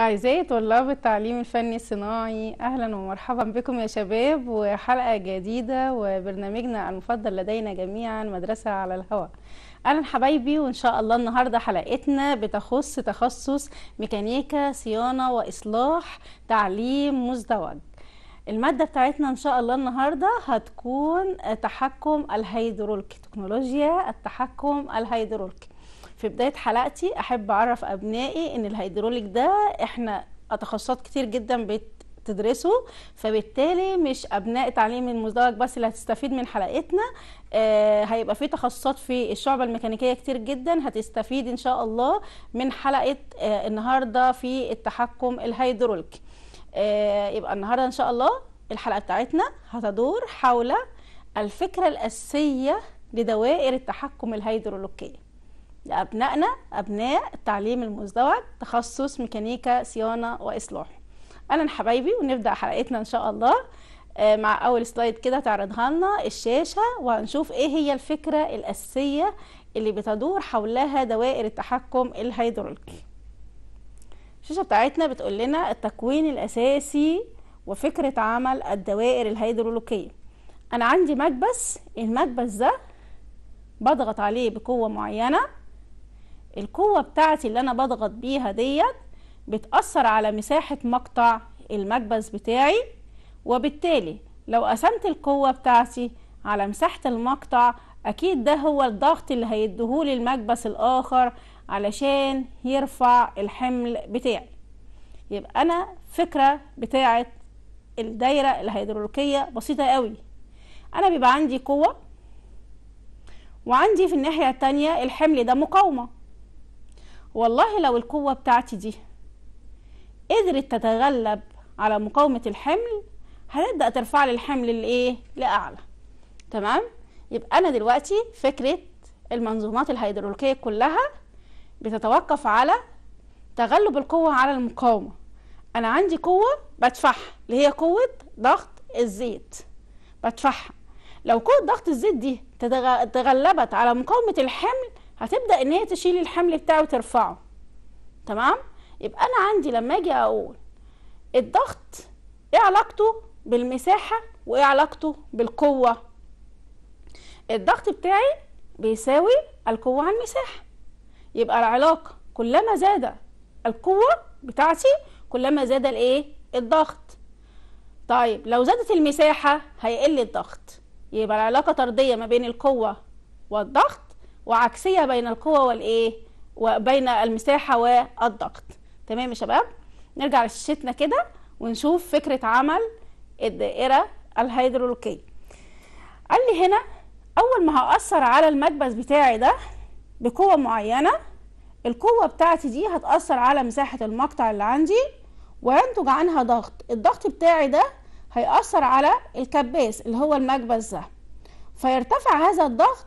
أعزائي طلاب التعليم الفني الصناعي أهلا ومرحبا بكم يا شباب وحلقة جديدة وبرنامجنا المفضل لدينا جميعا مدرسة على الهواء اهلا حبايبي وان شاء الله النهارده حلقتنا بتخص تخصص ميكانيكا صيانه واصلاح تعليم مزدوج الماده بتاعتنا ان شاء الله النهارده هتكون تحكم الهيدروليك تكنولوجيا التحكم الهيدروليك في بدايه حلقتي احب اعرف ابنائي ان الهيدروليك ده احنا تخصصات كتير جدا بتدرسه فبالتالي مش ابناء تعليم المزدوج بس اللي هتستفيد من حلقتنا آه هيبقى في تخصصات في الشعبة الميكانيكية كتير جدا هتستفيد إن شاء الله من حلقة آه النهاردة في التحكم الهيدروليكي آه يبقى النهاردة إن شاء الله الحلقة بتاعتنا هتدور حول الفكرة الأساسية لدوائر التحكم الهيدروليكية لأبنائنا أبناء التعليم المزدوج تخصص ميكانيكا صيانة وإصلاح أهلا حبايبي ونبدأ حلقتنا إن شاء الله آه، مع أول سلايد كده تعرضها لنا الشاشة وهنشوف إيه هي الفكرة الأساسية اللي بتدور حولها دوائر التحكم الهيدروليكي الشاشة بتاعتنا بتقول لنا التكوين الأساسي وفكرة عمل الدوائر الهيدروليكية أنا عندي مكبس المكبس ده بضغط عليه بقوة معينة القوة بتاعتي اللي أنا بضغط بيها ديت بتأثر على مساحة مقطع المكبس بتاعي وبالتالي لو قسمت القوة بتاعتي على مساحة المقطع أكيد ده هو الضغط اللي هيديهولي المكبس الآخر علشان يرفع الحمل بتاعي يبقى أنا فكرة بتاعة الدايرة الهيدروليكية بسيطة قوي أنا بيبقى عندي قوة وعندي في الناحية التانية الحمل ده مقاومة والله لو القوة بتاعتي دي قدرت تتغلب على مقاومة الحمل هتبدأ ترفع لي الحمل لإيه؟ لأعلى تمام؟ يبقى أنا دلوقتي فكرة المنظومات الهيدروليكية كلها بتتوقف على تغلب القوة على المقاومة أنا عندي قوة بدفعها اللي هي قوة ضغط الزيت بدفعها لو قوة ضغط الزيت دي تغلبت على مقاومة الحمل هتبدا ان هي تشيل الحمل بتاعه وترفعه تمام يبقى انا عندي لما اجي اقول الضغط ايه علاقته بالمساحه وايه علاقته بالقوه الضغط بتاعي بيساوي القوه على المساحه يبقى العلاقه كلما زاد القوه بتاعتي كلما زاد الايه الضغط طيب لو زادت المساحه هيقل الضغط يبقى العلاقه طرديه ما بين القوه والضغط وعكسية بين القوة والإيه وبين المساحة والضغط تمام يا شباب نرجع لشيتنا كده ونشوف فكرة عمل الدائرة الهيدروليكية قال لي هنا أول ما هأثر على المكبس بتاعي ده بقوة معينة القوة بتاعتي دي هتأثر على مساحة المقطع اللي عندي وينتج عنها ضغط الضغط بتاعي ده هيأثر على الكباس اللي هو المكبس ده فيرتفع هذا الضغط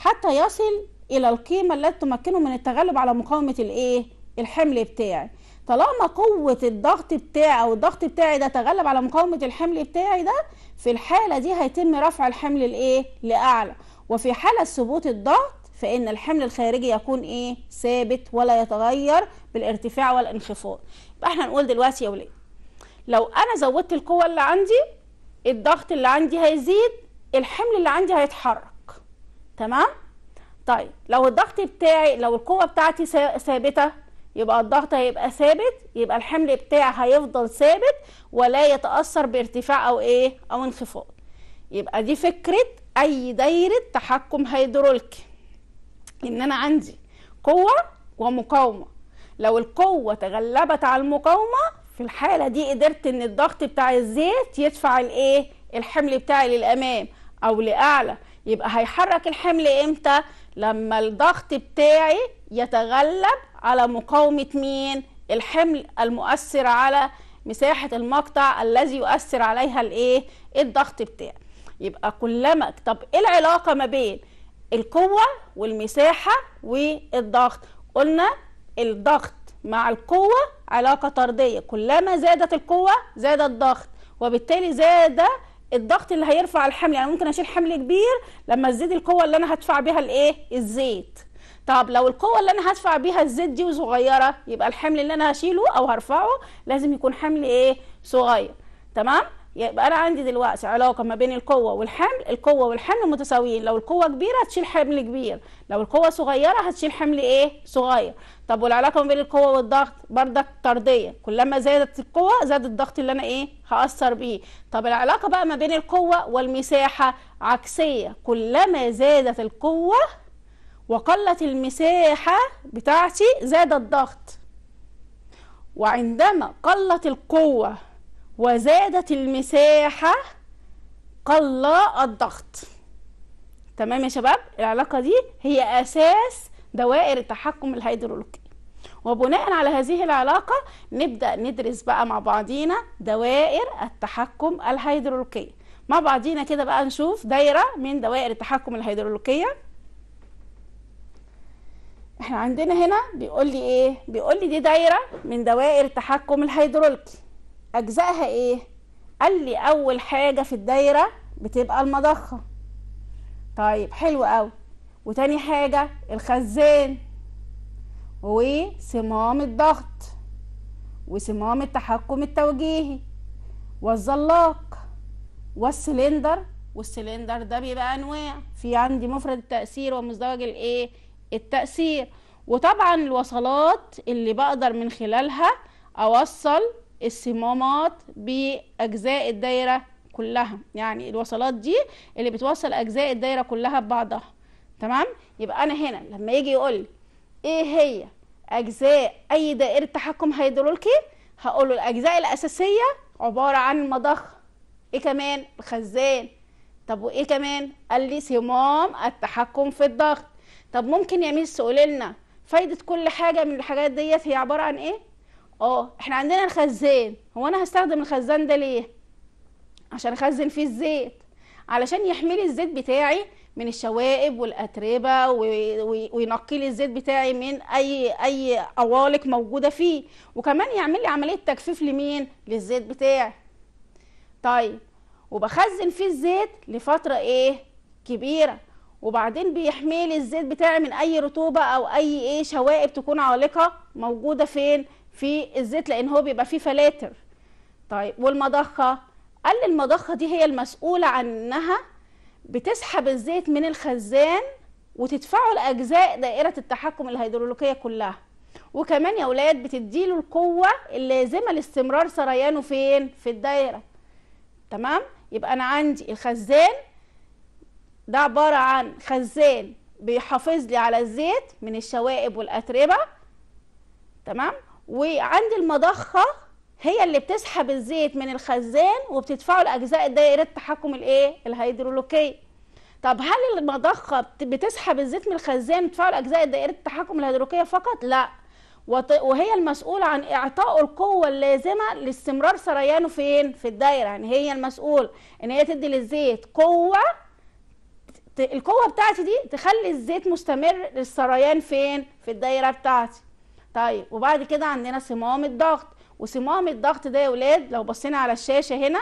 حتى يصل الى القيمه التي تمكنه من التغلب على مقاومه الايه الحمل بتاعي طالما قوه الضغط بتاعي او الضغط بتاعي ده تغلب على مقاومه الحمل بتاعي ده في الحاله دي هيتم رفع الحمل لايه لاعلى وفي حاله ثبوت الضغط فإن الحمل الخارجي يكون إيه؟ ثابت ولا يتغير بالارتفاع والانخفاض. يبقى إحنا نقول دلوقتي يا ولاد لو أنا زودت القوة اللي عندي الضغط اللي عندي هيزيد الحمل اللي عندي هيتحرك. تمام طيب لو الضغط بتاعي لو القوه بتاعتي ثابته يبقى الضغط هيبقى ثابت يبقى الحمل بتاعي هيفضل ثابت ولا يتاثر بارتفاع او ايه او انخفاض يبقى دي فكره اي دايره تحكم هيدروليك ان انا عندي قوه ومقاومه لو القوه تغلبت على المقاومه في الحاله دي قدرت ان الضغط بتاع الزيت يدفع الايه الحمل بتاعي للامام او لاعلى يبقى هيحرك الحمل امتى لما الضغط بتاعي يتغلب على مقاومه مين الحمل المؤثر على مساحه المقطع الذي يؤثر عليها الايه الضغط بتاعي يبقى كلما طب ايه العلاقه ما بين القوه والمساحه والضغط قلنا الضغط مع القوه علاقه طرديه كلما زادت القوه زاد الضغط وبالتالي زاد الضغط اللي هيرفع الحمل يعني ممكن اشيل حمل كبير لما تزيد القوه اللي انا هدفع بيها الايه الزيت طب لو القوه اللي انا هدفع بيها الزيت دي صغيره يبقى الحمل اللي انا هشيله او هرفعه لازم يكون حمل ايه صغير تمام يبقى انا عندي دلوقتي علاقه ما بين القوه والحمل القوه والحمل متساويين لو القوه كبيره هتشيل حمل كبير لو القوه صغيره هتشيل حمل ايه صغير طب والعلاقه ما بين القوه والضغط بردك طرديه كلما زادت القوه زاد الضغط اللي انا ايه هاثر بيه طب العلاقه بقى ما بين القوه والمساحه عكسيه كلما زادت القوه وقلت المساحه بتاعتي زاد الضغط وعندما قلت القوه وزادت المساحة قل الضغط تمام يا شباب العلاقة دي هي أساس دوائر التحكم الهيدرولوجي وبناء على هذه العلاقة نبدأ ندرس بقى مع بعضينا دوائر التحكم الهيدروليكي مع بعضينا كده بقى نشوف دايرة من دوائر التحكم الهيدرولوجية احنا عندنا هنا بيقول لي ايه بيقول لي دي دايرة من دوائر التحكم الهيدروليكي اجزائها ايه قال لي اول حاجه في الدايره بتبقى المضخه طيب حلو قوي وتاني حاجه الخزان وصمام الضغط وصمام التحكم التوجيهي والزلاق والسلندر والسلندر ده بيبقى انواع في عندي مفرد التاثير ومزدوج الايه التاثير وطبعا الوصلات اللي بقدر من خلالها اوصل الصمامات باجزاء الدايره كلها يعني الوصلات دي اللي بتوصل اجزاء الدايره كلها ببعضها تمام يبقى انا هنا لما يجي يقول لي ايه هي اجزاء اي دائره تحكم هيدروليكي هقول له الاجزاء الاساسيه عباره عن مضخه ايه كمان خزان طب وايه كمان قال لي صمام التحكم في الضغط طب ممكن يا ميس قولي لنا فايده كل حاجه من الحاجات ديت هي عباره عن ايه اه احنا عندنا الخزان هو انا هستخدم الخزان ده ليه عشان اخزن فيه الزيت علشان يحمي لي الزيت بتاعي من الشوائب والاتربه وينقي لي الزيت بتاعي من اي اي عوالق موجوده فيه وكمان يعمل لي عمليه تجفيف لمين للزيت بتاعي طيب وبخزن فيه الزيت لفتره ايه كبيره وبعدين بيحمي لي الزيت بتاعي من اي رطوبه او اي ايه شوائب تكون عالقه موجوده فين في الزيت لان هو بيبقى فيه فلاتر طيب والمضخه قال المضخه دي هي المسؤوله عن انها بتسحب الزيت من الخزان وتدفعه لاجزاء دائره التحكم الهيدروليكيه كلها وكمان يا اولاد بتديله القوه اللازمه لاستمرار سريانه فين في الدايره تمام يبقى انا عندي الخزان ده عباره عن خزان بيحافظ لي على الزيت من الشوائب والاتربه تمام وعند المضخه هي اللي بتسحب الزيت من الخزان وبتدفعه لاجزاء دائره التحكم الايه الهيدروليكية. طب هل المضخه بتسحب الزيت من الخزان وتدفعه لاجزاء دائره التحكم الهيدروليكية فقط لا وهي المسؤولة عن إعطاء القوة اللازمة لاستمرار سريانه فين؟ في الدايرة يعني هي المسؤولة إن هي تدي للزيت قوة القوة بتاعتي دي تخلي الزيت مستمر للسريان فين؟ في الدايرة بتاعتي طيب وبعد كده عندنا صمام الضغط وصمام الضغط ده يا ولاد لو بصينا على الشاشه هنا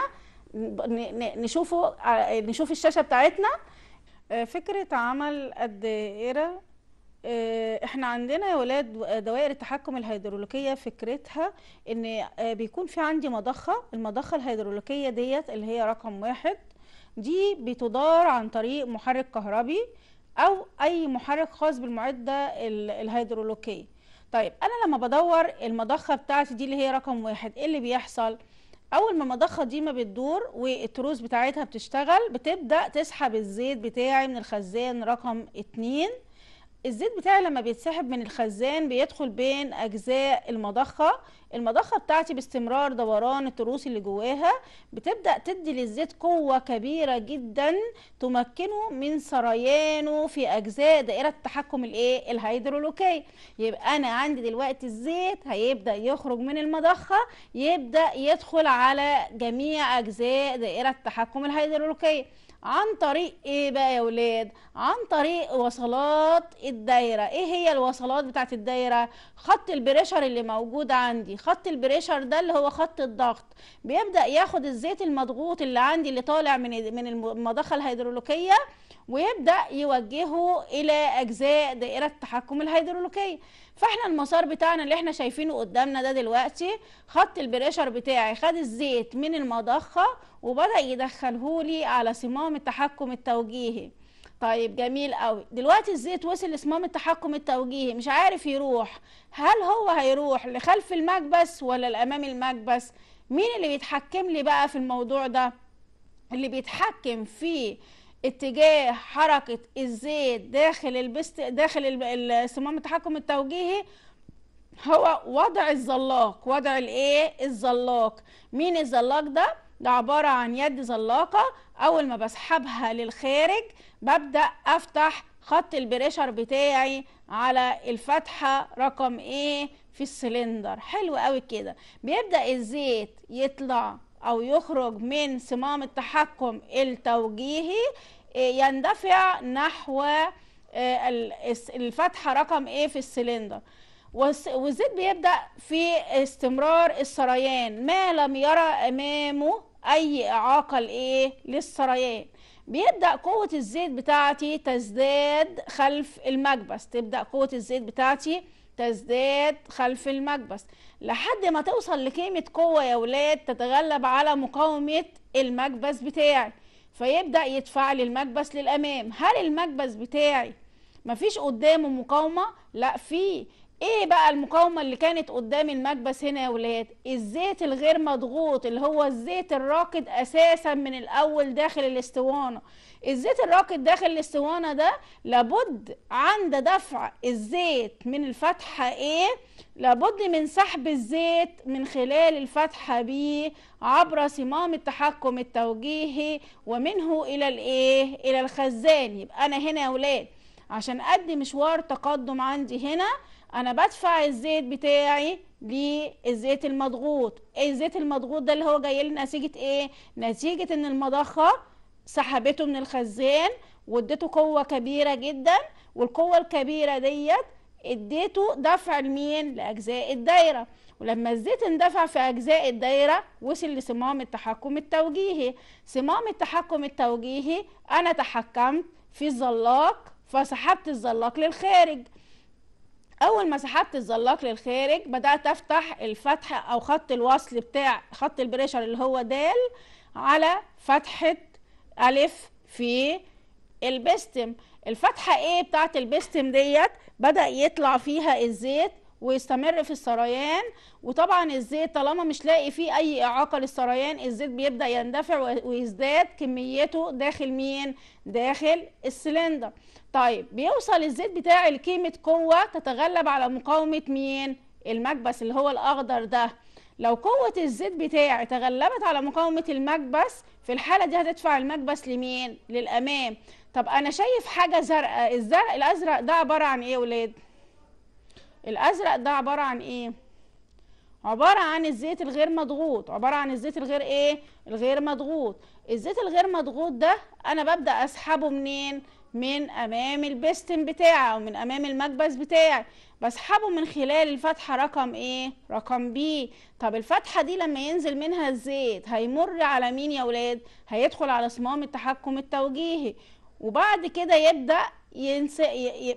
نشوفه آه، نشوف الشاشه بتاعتنا آه، فكره عمل الدائره آه، احنا عندنا يا ولاد دوائر التحكم الهيدروليكيه فكرتها ان بيكون في عندي مضخه المضخه الهيدروليكيه ديت اللي هي رقم واحد دي بتدار عن طريق محرك كهربي او اي محرك خاص بالمعده الهيدروليكيه طيب انا لما بدور المضخه بتاعتي دي اللي هي رقم واحد ايه اللي بيحصل اول ما المضخه دي ما بتدور والتروس بتاعتها بتشتغل بتبدا تسحب الزيت بتاعي من الخزان رقم اتنين الزيت بتاعي لما بيتسحب من الخزان بيدخل بين اجزاء المضخه المضخه بتاعتي باستمرار دوران التروس اللي جواها بتبدا تدي للزيت قوه كبيره جدا تمكنه من سريانه في اجزاء دائره التحكم الايه الهيدروليكيه يبقى انا عندي دلوقتي الزيت هيبدا يخرج من المضخه يبدا يدخل على جميع اجزاء دائره التحكم الهيدروليكيه عن طريق ايه بقى يا ولاد عن طريق وصلات الدايره ايه هي الوصلات بتاعت الدايره خط البريشر اللي موجود عندي خط البريشر ده اللي هو خط الضغط بيبدا ياخد الزيت المضغوط اللي عندي اللي طالع من من المضخه الهيدروليكيه ويبدا يوجهه الى اجزاء دائره التحكم الهيدروليكيه فاحنا المسار بتاعنا اللي احنا شايفينه قدامنا ده دلوقتي خط البريشر بتاعي خد الزيت من المضخه وبدا يدخله لي على صمام التحكم التوجيهي طيب جميل قوي دلوقتي الزيت وصل لصمام التحكم التوجيهي مش عارف يروح هل هو هيروح لخلف المكبس ولا لامام المكبس مين اللي بيتحكم لي بقى في الموضوع ده اللي بيتحكم في اتجاه حركه الزيت داخل البست داخل صمام التحكم التوجيهي هو وضع الزلاق وضع الايه الزلاق مين الزلاق ده ده عباره عن يد زلاقه اول ما بسحبها للخارج ببدأ أفتح خط البريشر بتاعي على الفتحة رقم ايه في السلندر حلو قوي كده بيبدأ الزيت يطلع او يخرج من صمام التحكم التوجيهي آه، يندفع نحو آه، الفتحة رقم ايه في السلندر والزيت بيبدأ في استمرار السريان ما لم يرى امامه اي اعاقه لايه للسريان بيبدا قوه الزيت بتاعتي تزداد خلف المكبس تبدا قوه الزيت بتاعتي تزداد خلف المكبس لحد ما توصل لقيمه قوه يا ولاد تتغلب على مقاومه المكبس بتاعي فيبدا يدفع لي المكبس للامام هل المكبس بتاعي مفيش قدامه مقاومه لا فيه ايه بقى المقاومه اللي كانت قدام المكبس هنا يا ولاد الزيت الغير مضغوط اللي هو الزيت الراكد اساسا من الاول داخل الاسطوانه الزيت الراكد داخل الاسطوانه ده لابد عند دفع الزيت من الفتحه ايه لابد من سحب الزيت من خلال الفتحه بي عبر صمام التحكم التوجيهي ومنه الى الايه الى الخزان يبقى انا هنا يا ولاد عشان ادي مشوار تقدم عندي هنا انا بدفع الزيت بتاعي للزيت المضغوط إيه الزيت المضغوط ده اللي هو جاي لي نتيجه ايه نتيجه ان المضخه سحبته من الخزان واديته قوه كبيره جدا والقوه الكبيره ديت اديته دفع لمين لاجزاء الدايره ولما الزيت اندفع في اجزاء الدايره وصل لصمام التحكم التوجيهي صمام التحكم التوجيهي انا تحكمت في الزلاق فسحبت الزلاق للخارج اول ما سحبت الزلاق للخارج بدات افتح الفتح او خط الوصل بتاع خط البريشر اللي هو د على فتحه الف في البستم الفتحه ايه بتاعه البستم ديت بدا يطلع فيها الزيت ويستمر في السريان وطبعا الزيت طالما مش لاقي فيه اي اعاقه للسريان الزيت بيبدا يندفع ويزداد كميته داخل مين داخل السلندر طيب بيوصل الزيت بتاعي لقيمه قوه تتغلب على مقاومه مين المكبس اللي هو الاخضر ده لو قوة الزيت بتاعي تغلبت على مقاومة المكبس في الحالة دي هتدفع المكبس لمين؟ للأمام طب أنا شايف حاجة زرقاء الزرق الأزرق ده عبارة عن إيه يا ولاد؟ الازرق ده عباره عن ايه عباره عن الزيت الغير مضغوط عباره عن الزيت الغير ايه الغير مضغوط الزيت الغير مضغوط ده انا ببدا اسحبه منين من امام البستن بتاعي او من امام المكبس بتاعي بسحبه من خلال الفتحه رقم ايه رقم بي طب الفتحه دي لما ينزل منها الزيت هيمر على مين يا ولاد هيدخل على صمام التحكم التوجيهي وبعد كده يبدا ينس...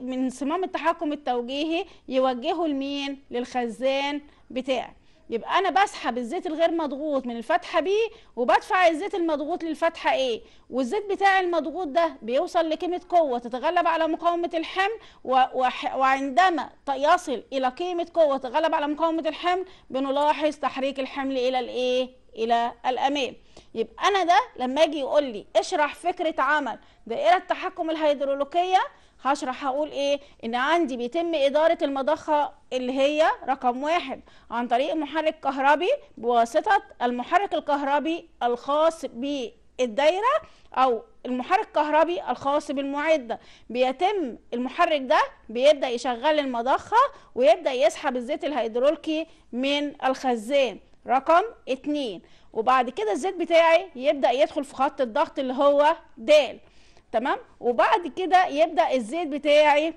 من صمام التحكم التوجيهي يوجهه لمين للخزان بتاعي يبقى انا بسحب الزيت الغير مضغوط من الفتحه بي وبدفع الزيت المضغوط للفتحه ايه والزيت بتاع المضغوط ده بيوصل لقيمه قوه تتغلب على مقاومه الحمل وعندما يصل الى قيمه قوه تتغلب على مقاومه الحمل بنلاحظ تحريك الحمل الى الايه الى الامام يبقى انا ده لما اجي يقول لي اشرح فكره عمل دائره التحكم الهيدروليكيه هشرح هقول ايه ان عندي بيتم اداره المضخه اللي هي رقم واحد عن طريق محرك كهربي بواسطه المحرك الكهربي الخاص بالدايره او المحرك الكهربي الخاص بالمعده بيتم المحرك ده بيبدا يشغل المضخه ويبدا يسحب الزيت الهيدروليكي من الخزان رقم اتنين وبعد كده الزيت بتاعي يبدأ يدخل في خط الضغط اللي هو د تمام وبعد كده يبدأ الزيت بتاعي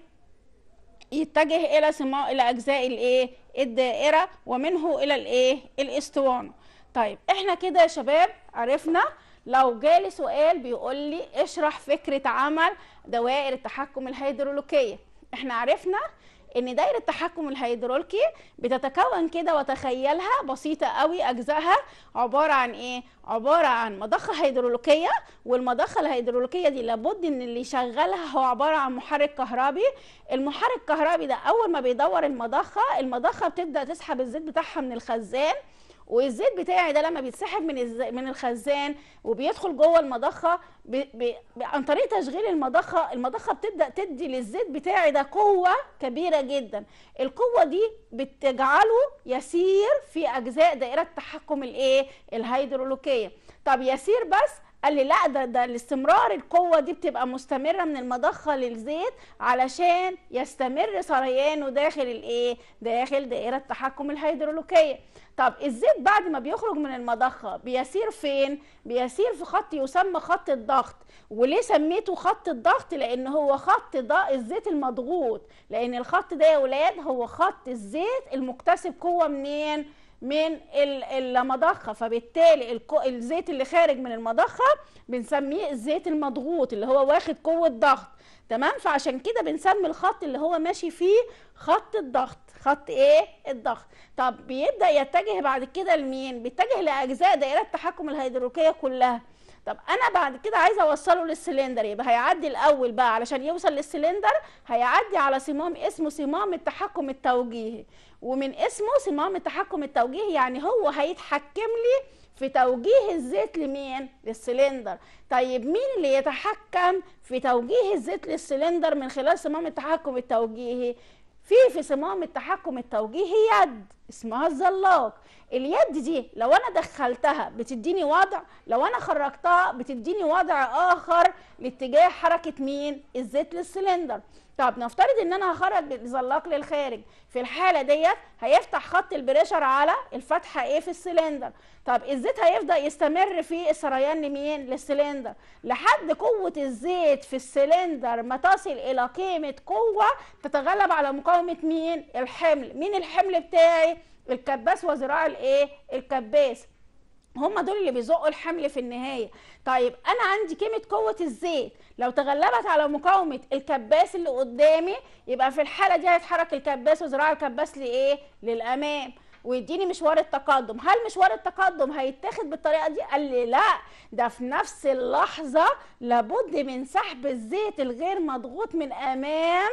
يتجه الى سماء الى اجزاء الايه الدائره ومنه الى الايه الاسطوانه طيب احنا كده يا شباب عرفنا لو جالي سؤال بيقول لي اشرح فكره عمل دوائر التحكم الهيدروليكيه احنا عرفنا ان دايره التحكم الهيدروليكي بتتكون كده وتخيلها بسيطه قوي اجزائها عباره عن ايه عباره عن مضخه هيدروليكيه والمضخه الهيدروليكيه دي لابد ان اللي يشغلها هو عباره عن محرك كهربي المحرك الكهربي ده اول ما بيدور المضخه المضخه بتبدا تسحب الزيت بتاعها من الخزان والزيت بتاعي ده لما بيتسحب من من الخزان وبيدخل جوه المضخه عن طريق تشغيل المضخه المضخه بتبدا تدي للزيت بتاعي ده قوه كبيره جدا القوه دي بتجعله يسير في اجزاء دائره التحكم الايه الهيدرولوكيه طب يسير بس قال لي لا ده ده الاستمرار القوه دي بتبقى مستمره من المضخه للزيت علشان يستمر سريانه داخل الايه داخل دائره التحكم الهيدروليكيه طب الزيت بعد ما بيخرج من المضخه بيسير فين بيسير في خط يسمى خط الضغط وليه سميته خط الضغط لان هو خط ده الزيت المضغوط لان الخط ده يا ولاد هو خط الزيت المكتسب قوه منين من المضخه فبالتالي الزيت اللي خارج من المضخه بنسميه الزيت المضغوط اللي هو واخد قوه ضغط تمام فعشان كده بنسمي الخط اللي هو ماشي فيه خط الضغط خط ايه الضغط طب بيبدا يتجه بعد كده لمين بيتجه لاجزاء دائره التحكم الهيدروليكيه كلها طب انا بعد كده عايزه اوصله للسلندر يبقى هيعدي الاول بقى علشان يوصل للسلندر هيعدي على صمام اسمه صمام التحكم التوجيهي ومن اسمه صمام التحكم التوجيهي يعني هو هيتحكم لي في توجيه الزيت لمين للسلندر طيب مين اللي يتحكم في توجيه الزيت للسلندر من خلال صمام التحكم التوجيهي في في صمام التحكم التوجيهي يد اسمها الزلاق اليد دي لو انا دخلتها بتديني وضع لو انا خرجتها بتديني وضع اخر لاتجاه حركه مين الزيت للسلندر طب نفترض ان انا هخرج زلاق للخارج في الحاله ديت هيفتح خط البريشر على الفتحه ايه في السلندر طب الزيت هيفضل يستمر في السريان لمين للسلندر لحد قوه الزيت في السلندر ما تصل الى قيمه قوه تتغلب على مقاومه مين الحمل مين الحمل بتاعي الكباس وذراع الايه الكباس هم دول اللي بيزقوا الحمل في النهايه طيب انا عندي قيمه قوه الزيت لو تغلبت على مقاومه الكباس اللي قدامي يبقى في الحاله دي هيتحرك الكباس وزراع الكباس لايه للامام ويديني مشوار التقدم هل مشوار التقدم هيتاخد بالطريقه دي قال لي لا ده في نفس اللحظه لابد من سحب الزيت الغير مضغوط من امام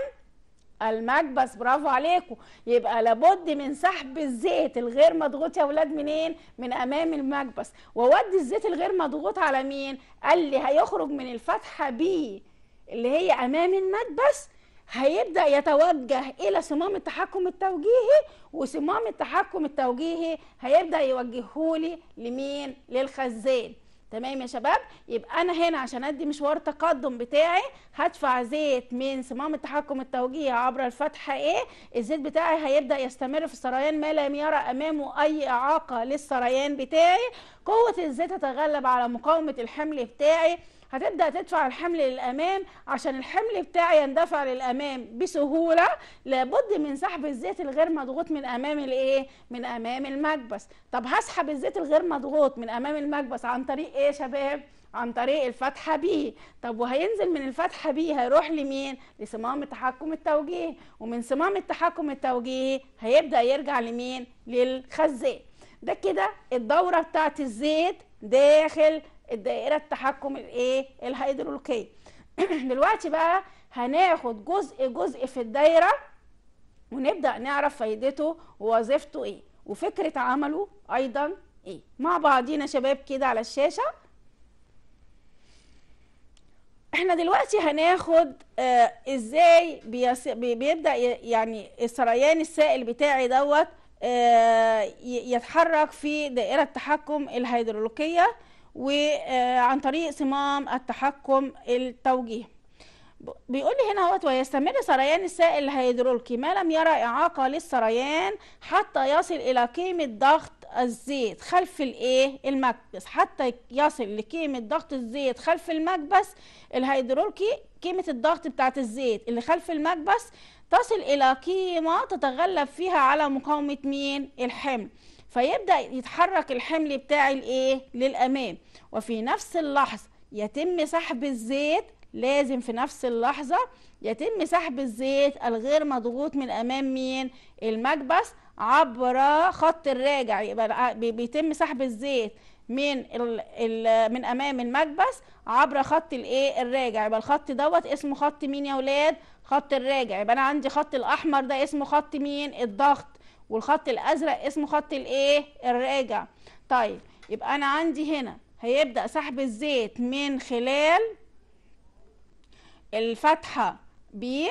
المكبس برافو عليكم يبقى لابد من سحب الزيت الغير مضغوط يا ولاد منين من امام المكبس وودي الزيت الغير مضغوط على مين قال لي هيخرج من الفتحه بي اللي هي امام المكبس هيبدا يتوجه الى صمام التحكم التوجيهي وصمام التحكم التوجيهي هيبدا يوجههولي لمين للخزان تمام يا شباب يبقى انا هنا عشان ادي مشوار تقدم بتاعي هدفع زيت من صمام التحكم التوجيهي عبر الفتحه ايه الزيت بتاعي هيبدا يستمر في السريان ما لم يرى امامه اي اعاقه للسريان بتاعي قوه الزيت هتغلب على مقاومه الحمل بتاعي هتبدا تدفع الحمل للامام عشان الحمل بتاعي يندفع للامام بسهوله لابد من سحب الزيت الغير مضغوط من امام الايه من امام المكبس طب هسحب الزيت الغير مضغوط من امام المكبس عن طريق ايه يا شباب عن طريق الفتحة بي طب وهينزل من الفتحة بي هيروح لمين لصمام التحكم التوجيهي ومن صمام التحكم التوجيهي هيبدأ يرجع لمين للخزان ده كده الدورة بتاعت الزيت داخل الدائره التحكم الايه الهيدروليكيه دلوقتي بقى هناخد جزء جزء في الدايره ونبدا نعرف فايدته ووظيفته ايه وفكره عمله ايضا ايه مع بعضينا شباب كده على الشاشه احنا دلوقتي هناخد آه ازاي بيبدا يعني السريان السائل بتاعي دوت آه يتحرك في دائره التحكم الهيدروليكيه وعن طريق صمام التحكم التوجيه بيقول لي هنا اهوت ويستمر سريان السائل الهيدروليكي ما لم يرى اعاقه للسريان حتى يصل الى قيمه ضغط الزيت خلف الايه المكبس حتى يصل لقيمه ضغط الزيت خلف المكبس الهيدروليكي قيمه الضغط بتاعه الزيت اللي خلف المكبس تصل الى قيمه تتغلب فيها على مقاومه مين الحمل فيبدأ يتحرك الحمل بتاعي الايه للأمام وفي نفس اللحظة يتم سحب الزيت لازم في نفس اللحظة يتم سحب الزيت الغير مضغوط من أمام مين المكبس عبر خط الراجع يبقى بيتم سحب الزيت من من امام المكبس عبر خط الايه الراجع يبقى الخط دوت اسمه خط مين يا ولاد خط الراجع يبقى انا عندي خط الاحمر ده اسمه خط مين الضغط والخط الازرق اسمه خط الايه الراجع طيب يبقى انا عندي هنا هيبدا سحب الزيت من خلال الفتحه ب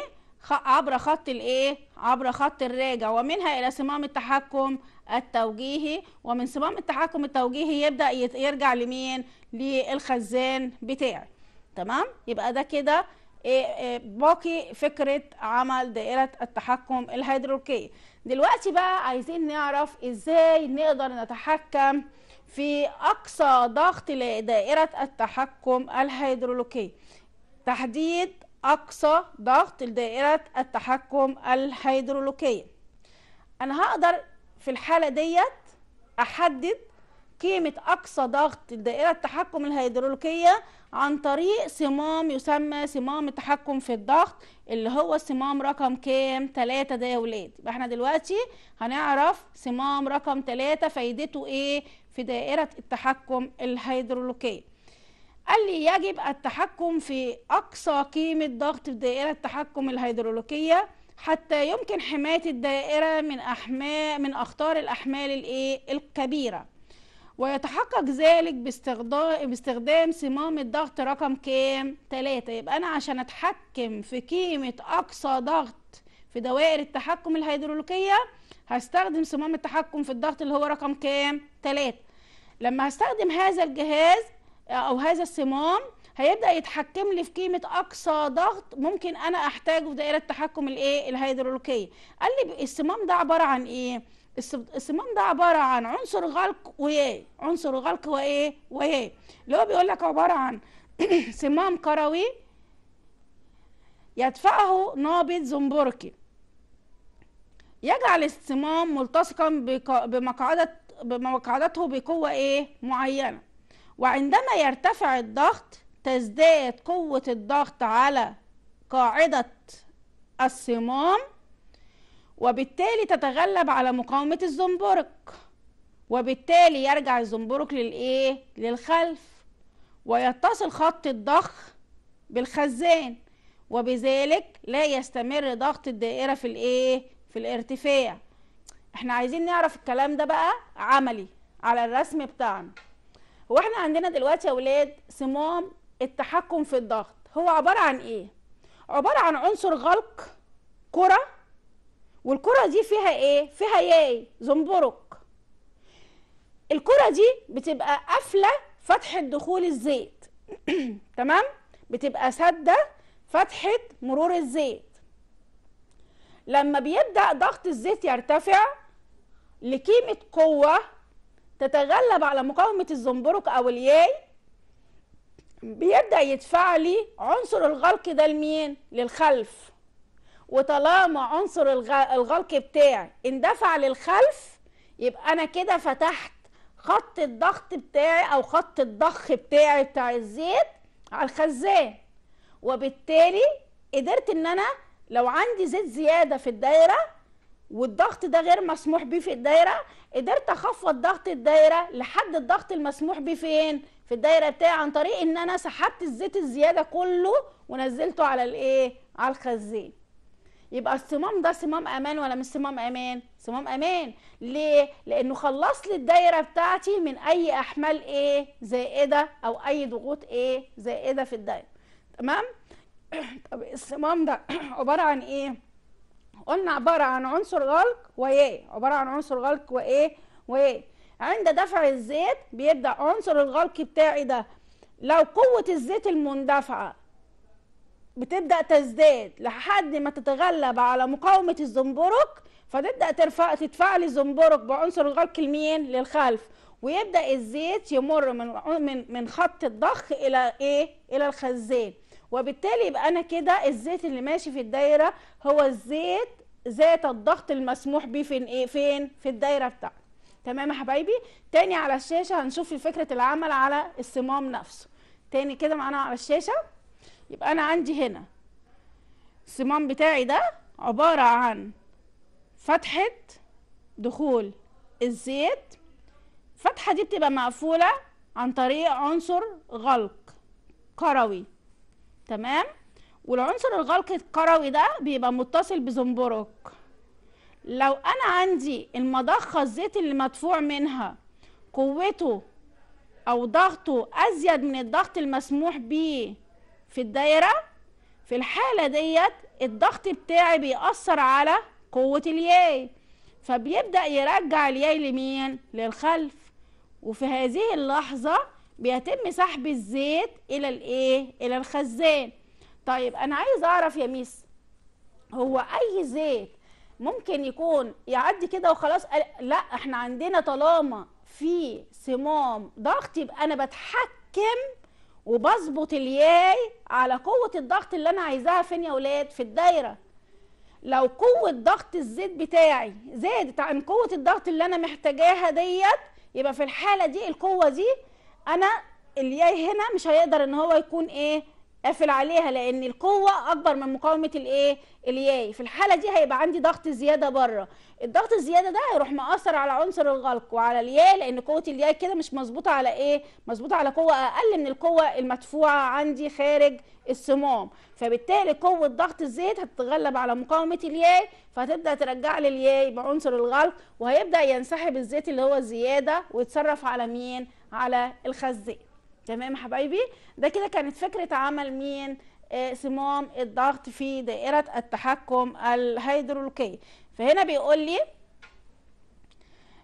عبر خط الايه عبر خط الراجع ومنها الى صمام التحكم التوجيهي ومن صمام التحكم التوجيهي يبدا يرجع لمين للخزان بتاعي تمام يبقى ده كده إيه، إيه، باقي فكره عمل دائره التحكم الهيدروليكيه دلوقتي بقى عايزين نعرف ازاي نقدر نتحكم في اقصى ضغط لدائره التحكم الهيدروليكيه تحديد اقصى ضغط لدائره التحكم الهيدروليكيه انا هقدر في الحاله ديت احدد قيمة أقصى ضغط الدائره التحكم الهيدروليكية عن طريق صمام يسمى صمام التحكم في الضغط اللي هو الصمام رقم كام 3 ده يا ولاد يبقى احنا دلوقتي هنعرف صمام رقم 3 فايدته ايه في دائرة التحكم الهيدروليكية قال لي يجب التحكم في أقصى قيمة ضغط في دائرة التحكم الهيدروليكية حتى يمكن حماية الدائرة من أحمال من أخطار الأحمال الإيه الكبيرة ويتحقق ذلك باستخدام صمام الضغط رقم كام 3 يبقى انا عشان اتحكم في قيمه اقصى ضغط في دوائر التحكم الهيدروليكيه هستخدم صمام التحكم في الضغط اللي هو رقم كام 3 لما هستخدم هذا الجهاز او هذا الصمام هيبدا يتحكم لي في قيمه اقصى ضغط ممكن انا احتاجه في دائره التحكم الايه الهيدروليكيه قال لي الصمام ده عباره عن ايه الصمام ده عباره عن عنصر غلق وياه عنصر غلق وايه وياه اللي هو بيقول لك عباره عن صمام كروي يدفعه نابض زنبركي يجعل الصمام ملتصقا بمقعدة بمقعدته بقوة ايه معينة وعندما يرتفع الضغط تزداد قوة الضغط على قاعدة الصمام وبالتالي تتغلب على مقاومة الزنبرك وبالتالي يرجع الزنبرك للايه للخلف ويتصل خط الضخ بالخزان وبذلك لا يستمر ضغط الدائرة في الايه في الارتفاع احنا عايزين نعرف الكلام ده بقى عملي على الرسم بتاعنا هو احنا عندنا دلوقتي يا ولاد صمام التحكم في الضغط هو عبارة عن ايه عبارة عن عنصر غلق كرة والكرة دي فيها ايه فيها ياي زنبرك الكرة دي بتبقى قافلة فتحة دخول الزيت تمام بتبقى سادة فتحة مرور الزيت لما بيبدأ ضغط الزيت يرتفع لقيمة قوة تتغلب على مقاومة الزنبرك أو الياي بيبدأ يدفع لي عنصر الغلق ده لمين؟ للخلف وطالما عنصر الغلق بتاعي اندفع للخلف يبقى انا كده فتحت خط الضغط بتاعي او خط الضخ بتاعي بتاع الزيت على الخزان وبالتالي قدرت ان انا لو عندي زيت زياده في الدايره والضغط ده غير مسموح بيه في الدايره قدرت اخفض ضغط الدايره لحد الضغط المسموح بيه فين في الدايره بتاعي عن طريق ان انا سحبت الزيت الزياده كله ونزلته على الايه على الخزان يبقى الصمام ده صمام امان ولا مش صمام امان صمام امان ليه لانه خلص لي الدايره بتاعتي من اي احمال ايه زائده او اي ضغوط ايه زائده في الدايره تمام طب الصمام ده عباره عن ايه قلنا عباره عن عنصر غلق وايه عباره عن عنصر غلق وايه وايه عند دفع الزيت بيبدا عنصر الغلق بتاعي ده لو قوه الزيت المندفعه بتبدا تزداد لحد ما تتغلب على مقاومه الزنبرك فتبدا ترفع تتفعل الزنبرك بعنصر الغلق الميان للخلف ويبدا الزيت يمر من من من خط الضخ الى ايه الى الخزان وبالتالي يبقى انا كده الزيت اللي ماشي في الدايره هو الزيت ذات الضغط المسموح به فين ايه فين في الدايره بتاعته تمام يا حبايبي تاني على الشاشه هنشوف فكره العمل على الصمام نفسه تاني كده معانا على الشاشه يبقى انا عندي هنا الصمام بتاعي ده عبارة عن فتحة دخول الزيت الفتحة دي بتبقى مقفولة عن طريق عنصر غلق قروي تمام والعنصر الغلق القروي ده بيبقى متصل بزنبرك لو انا عندي المضخة الزيت اللي مدفوع منها قوته او ضغطه ازيد من الضغط المسموح بيه في الدايره في الحاله ديت الضغط بتاعي بيأثر على قوه الياي فبيبدأ يرجع الياي لمين للخلف وفي هذه اللحظه بيتم سحب الزيت الى الايه الى الخزان طيب انا عايز اعرف يا ميس هو اي زيت ممكن يكون يعدي كده وخلاص لا احنا عندنا طالما في صمام ضغط يبقى انا بتحكم وبظبط الياي على قوة الضغط اللي أنا عايزاها فين يا ولاد في الدايرة لو قوة ضغط الزيت بتاعي زادت عن قوة الضغط اللي أنا محتاجاها ديت يبقى في الحالة دي القوة دي أنا الياي هنا مش هيقدر إن هو يكون إيه قافل عليها لان القوه اكبر من مقاومه الايه الياي في الحاله دي هيبقى عندي ضغط زياده بره الضغط الزياده ده هيروح مأثر على عنصر الغلق وعلى الياي لان قوه الياي كده مش مظبوطه على ايه مظبوطه على قوه اقل من القوه المدفوعه عندي خارج الصمام فبالتالي قوه ضغط الزيت هتتغلب على مقاومه الياي فهتبدا ترجع لي الياي بعنصر الغلق وهيبدا ينسحب الزيت اللي هو زياده ويتصرف على مين على الخزان تمام حبايبي ده كده كانت فكره عمل مين آه صمام الضغط في دائره التحكم الهيدروليكي فهنا بيقول لي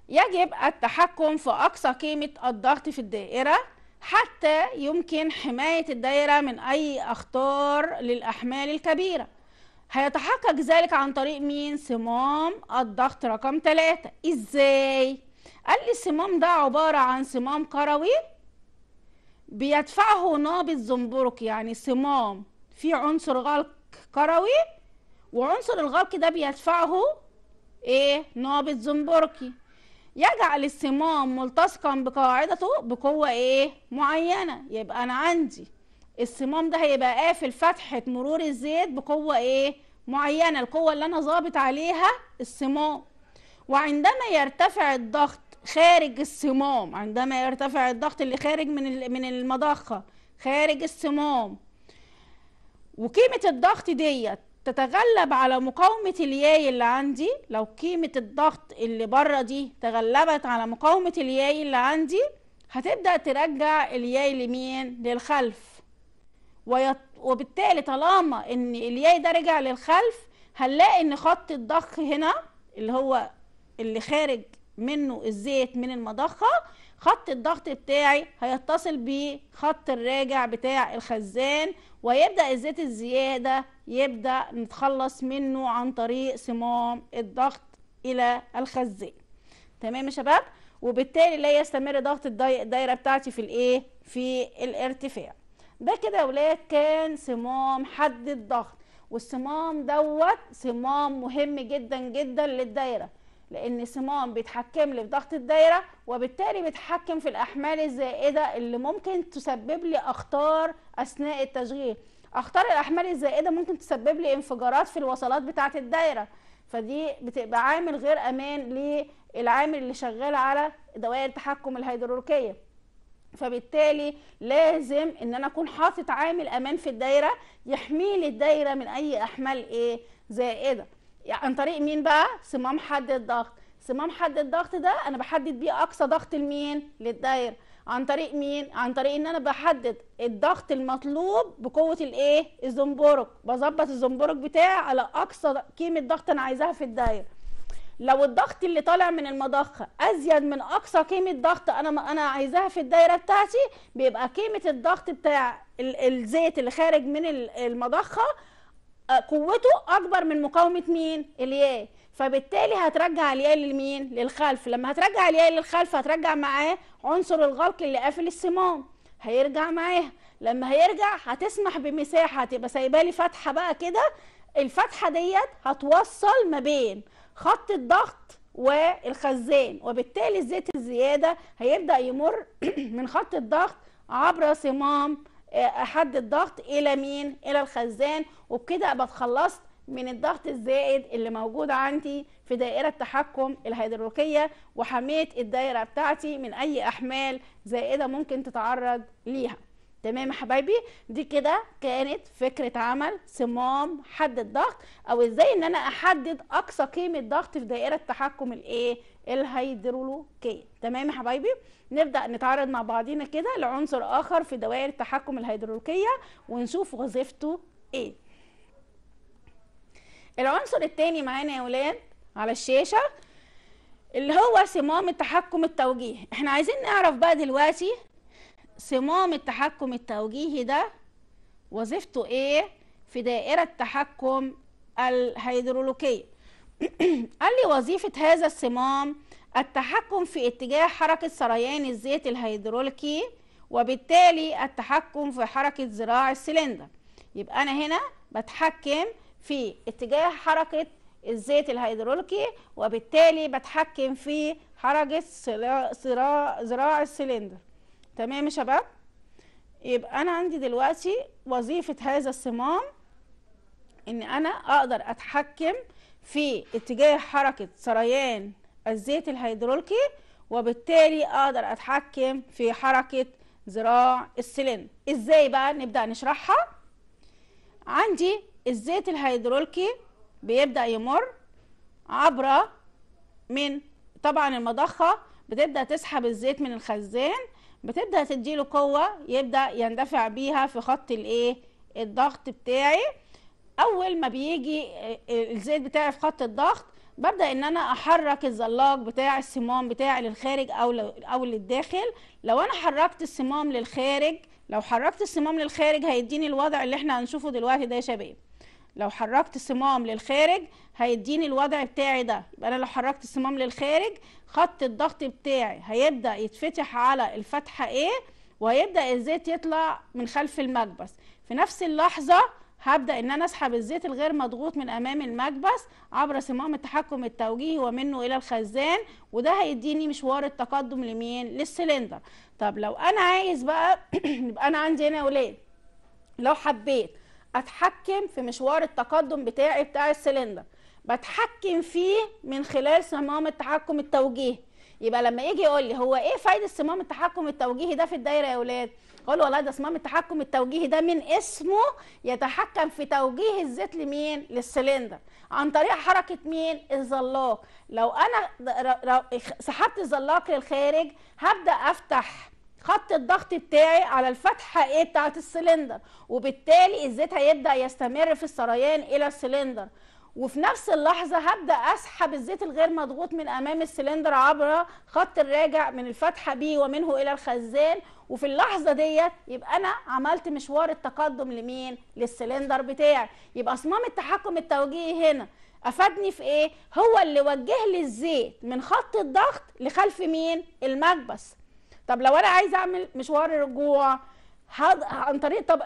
يجب التحكم في اقصى قيمه الضغط في الدائره حتى يمكن حمايه الدائره من اي اخطار للاحمال الكبيره هيتحقق ذلك عن طريق مين صمام الضغط رقم 3 ازاي قال لي الصمام ده عباره عن صمام كروي بيدفعه نابض زنبرك يعني صمام في عنصر غلق كروي وعنصر الغلق ده بيدفعه ايه نابض زنبركي يجعل الصمام ملتصقا بقاعدته بقوة ايه معينة يبقى انا عندي الصمام ده هيبقى قافل فتحة مرور الزيت بقوة ايه معينة القوة اللي انا ظابط عليها الصمام وعندما يرتفع الضغط خارج الصمام عندما يرتفع الضغط اللي خارج من من المضخه خارج الصمام وقيمه الضغط ديت تتغلب على مقاومة الياي اللي عندي لو قيمة الضغط اللي بره دي تغلبت على مقاومة الياي اللي عندي هتبدأ ترجع الياي لمين للخلف ويط... وبالتالي طالما ان الياي ده رجع للخلف هنلاقي ان خط الضخ هنا اللي هو اللي خارج منه الزيت من المضخه خط الضغط بتاعي هيتصل بخط الراجع بتاع الخزان ويبدا الزيت الزياده يبدا نتخلص منه عن طريق صمام الضغط الى الخزان تمام يا شباب وبالتالي لا يستمر ضغط الدايره بتاعتي في الايه في الارتفاع ده كده يا ولاد كان صمام حد الضغط والصمام دوت صمام مهم جدا جدا للدايره لان صمام بيتحكم لي في ضغط الدايره وبالتالي بيتحكم في الاحمال الزائده اللي ممكن تسبب لي اخطار اثناء التشغيل اخطار الاحمال الزائده ممكن تسبب لي انفجارات في الوصلات بتاعه الدايره فدي بتبقى عامل غير امان للعامل اللي شغال على دوائر التحكم الهيدروليكيه فبالتالي لازم ان انا اكون حاطط عامل امان في الدايره لي الدايره من اي احمال ايه زائده يعني عن طريق مين بقى صمام حد الضغط صمام حد الضغط ده انا بحدد بيه اقصى ضغط لمين للدايره عن طريق مين عن طريق ان انا بحدد الضغط المطلوب بقوه الايه الزنبرك بظبط الزنبرك بتاعي على اقصى قيمه ضغط انا عايزاها في الدايره لو الضغط اللي طالع من المضخه ازيد من اقصى قيمه ضغط انا انا عايزاها في الدايره بتاعتي بيبقى قيمه الضغط بتاع الزيت اللي خارج من المضخه آه، قوته اكبر من مقاومه مين الياء فبالتالي هترجع الياء لمين للخلف لما هترجع الياء للخلف هترجع معاه عنصر الغلق اللي قافل الصمام هيرجع معاه لما هيرجع هتسمح بمساحه هتبقى سايبه لي فتحه بقى كده الفتحه ديت هتوصل ما بين خط الضغط والخزان وبالتالي الزيت الزياده هيبدا يمر من خط الضغط عبر صمام آه، حد الضغط الى مين الى الخزان وبكده ابقى اتخلصت من الضغط الزائد اللي موجود عندي في دائرة تحكم الهيدروليكيه وحميت الدائرة بتاعتي من أي أحمال زائدة ممكن تتعرض ليها تمام يا حبايبي دي كده كانت فكرة عمل صمام حد الضغط أو إزاي إن أنا أحدد أقصى قيمة ضغط في دائرة تحكم الإيه الهيدرولوكيه تمام يا حبايبي نبدا نتعرض مع بعضينا كده لعنصر اخر في دوائر التحكم الهيدرولوكيه ونشوف وظيفته ايه العنصر الثاني معانا يا ولاد على الشاشه اللي هو صمام التحكم التوجيهي احنا عايزين نعرف بقى دلوقتي صمام التحكم التوجيهي ده وظيفته ايه في دائره التحكم الهيدرولوكيه قال لي وظيفة هذا الصمام التحكم في اتجاه حركة سريان الزيت الهيدروليكي وبالتالي التحكم في حركة ذراع السلندر يبقى أنا هنا بتحكم في اتجاه حركة الزيت الهيدروليكي وبالتالي بتحكم في حركة ذراع السلندر تمام يا شباب يبقى أنا عندي دلوقتي وظيفة هذا الصمام إن أنا أقدر أتحكم في اتجاه حركة سريان الزيت الهيدروليكي وبالتالي اقدر اتحكم في حركة ذراع السلندر ازاي بقى نبدأ نشرحها عندي الزيت الهيدروليكي بيبدأ يمر عبر من طبعا المضخة بتبدأ تسحب الزيت من الخزان بتبدأ تديله قوة يبدأ يندفع بيها في خط الايه الضغط بتاعي اول ما بيجي آه، آه، الزيت بتاعي في خط الضغط ببدا ان انا احرك الزلاج بتاع الصمام بتاعي للخارج او او للداخل لو انا حركت الصمام للخارج لو حركت الصمام للخارج هيديني الوضع اللي احنا هنشوفه دلوقتي ده يا شباب لو حركت الصمام للخارج هيديني الوضع بتاعي ده يبقى انا لو حركت الصمام للخارج خط الضغط بتاعي هيبدا يتفتح على الفتحه A وهيبدا الزيت يطلع من خلف المكبس في نفس اللحظه هبدا ان انا اسحب الزيت الغير مضغوط من امام المكبس عبر صمام التحكم التوجيهي ومنه الى الخزان وده هيديني مشوار التقدم لمين للسلندر طب لو انا عايز بقى يبقى انا عندي هنا ولاد لو حبيت اتحكم في مشوار التقدم بتاعي بتاع السلندر بتحكم فيه من خلال صمام التحكم التوجيهي يبقى لما يجي يقول لي هو ايه فايده صمام التحكم التوجيهي ده في الدايره يا ولاد قالوا والله ده صمام التحكم التوجيهي ده من اسمه يتحكم في توجيه الزيت لمين للسلندر عن طريق حركه مين الزلاق لو انا سحبت الزلاق للخارج هبدا افتح خط الضغط بتاعي على الفتحة ايه بتاعة السلندر وبالتالي الزيت هيبدأ يستمر في السريان إلى السلندر وفي نفس اللحظة هبدأ أسحب الزيت الغير مضغوط من أمام السلندر عبر خط الراجع من الفتحة بي ومنه إلى الخزان وفي اللحظه ديت يبقى انا عملت مشوار التقدم لمين للسلندر بتاعي يبقى اصمام التحكم التوجيهي هنا افادني في ايه هو اللي وجه لي الزيت من خط الضغط لخلف مين المكبس طب لو انا عايز اعمل مشوار الرجوع هض... عن طريق طب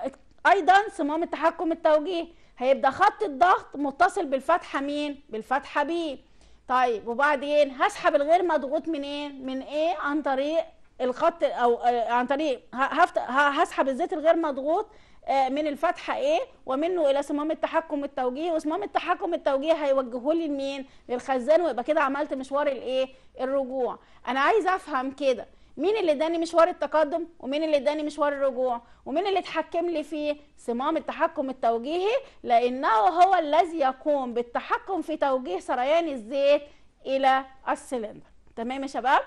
ايضا صمام التحكم التوجيهي هيبقى خط الضغط متصل بالفتحه مين بالفتحه ب طيب وبعدين هسحب الغير مضغوط منين من ايه عن طريق الخط او عن آه، طريق هسحب الزيت الغير مضغوط آه، من الفتحه ايه ومنه الى صمام التحكم التوجيهي وصمام التحكم التوجيهي هيوجهه لي لمين للخزان ويبقى كده عملت مشوار الايه الرجوع انا عايز افهم كده مين اللي اداني مشوار التقدم ومين اللي اداني مشوار الرجوع ومين اللي اتحكم لي فيه صمام التحكم التوجيهي لانه هو الذي يقوم بالتحكم في توجيه سريان الزيت الى السلندر تمام يا شباب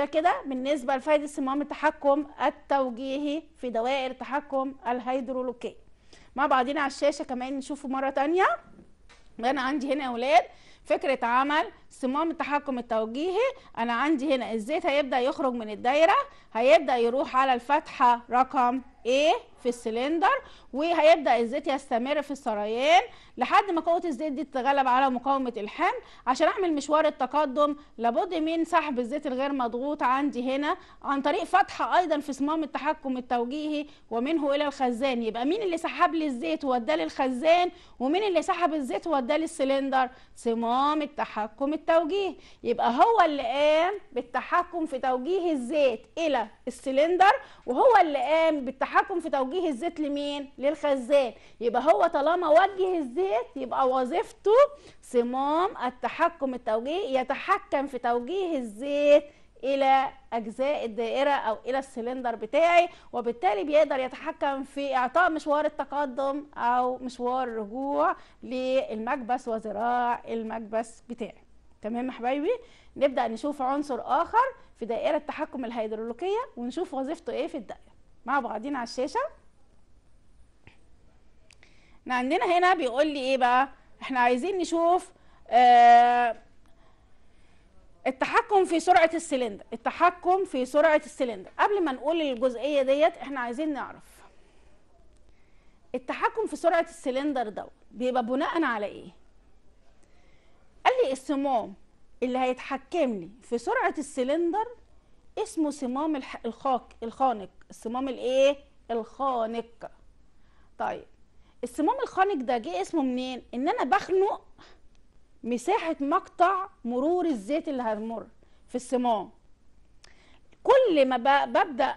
ده كده بالنسبه لفائده صمام التحكم التوجيهي في دوائر تحكم الهيدرولوكيه مع بعضينا على الشاشه كمان نشوفه مره ثانيه انا عندي هنا اولاد فكره عمل صمام التحكم التوجيهي انا عندي هنا الزيت هيبدا يخرج من الدايره هيبدا يروح على الفتحه رقم A في السلندر وهيبدا الزيت يستمر في السريان لحد ما قوه الزيت دي تتغلب على مقاومه الحمل عشان اعمل مشوار التقدم لابد من سحب الزيت الغير مضغوط عندي هنا عن طريق فتحه ايضا في صمام التحكم التوجيهي ومنه الى الخزان يبقى مين اللي سحب لي الزيت ووداه للخزان ومين اللي سحب الزيت ووداه للسلندر صمام التحكم التوجيه يبقى هو اللي قام بالتحكم في توجيه الزيت الى السلندر وهو اللي قام بالتحكم في توجيه الزيت لمين للخزان يبقى هو طالما وجه الزيت يبقى وظيفته صمام التحكم التوجيه يتحكم في توجيه الزيت الى اجزاء الدائره او الى السلندر بتاعي وبالتالي بيقدر يتحكم في اعطاء مشوار التقدم او مشوار الرجوع للمكبس وذراع المكبس بتاعي تمام يا حبايبي نبدا نشوف عنصر اخر في دائره التحكم الهيدروليكيه ونشوف وظيفته ايه في الدائره مع بعضين على الشاشه احنا عندنا هنا بيقول لي ايه بقى احنا عايزين نشوف آه التحكم في سرعه السلندر التحكم في سرعه السلندر قبل ما نقول الجزئيه ديت احنا عايزين نعرف التحكم في سرعه السلندر دوت بيبقى بناء على ايه قال لي الصمام اللي هيتحكم لي في سرعه السلندر اسمه صمام الخاك الخانق الصمام الايه الخانق طيب الصمام الخانق ده جه اسمه منين ان انا بخنق مساحه مقطع مرور الزيت اللي هيمر في الصمام كل ما ببدا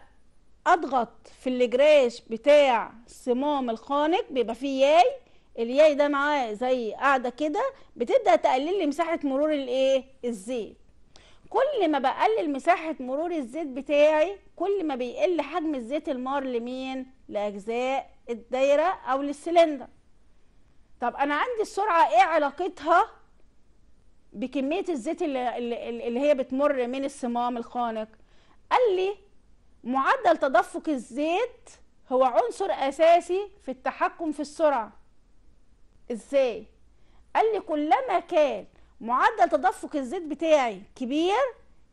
اضغط في الجراش بتاع صمام الخانق بيبقى فيه ياي الياي ده معاه زي قاعده كده بتبدا تقلل لي مساحه مرور الايه الزيت كل ما بقلل مساحه مرور الزيت بتاعي كل ما بيقل حجم الزيت المار لمين لاجزاء الدايره او للسلندر طب انا عندي السرعه ايه علاقتها بكميه الزيت اللي, اللي هي بتمر من الصمام الخانق قال لي معدل تدفق الزيت هو عنصر اساسي في التحكم في السرعه ازاي قال لي كلما كان معدل تدفق الزيت بتاعي كبير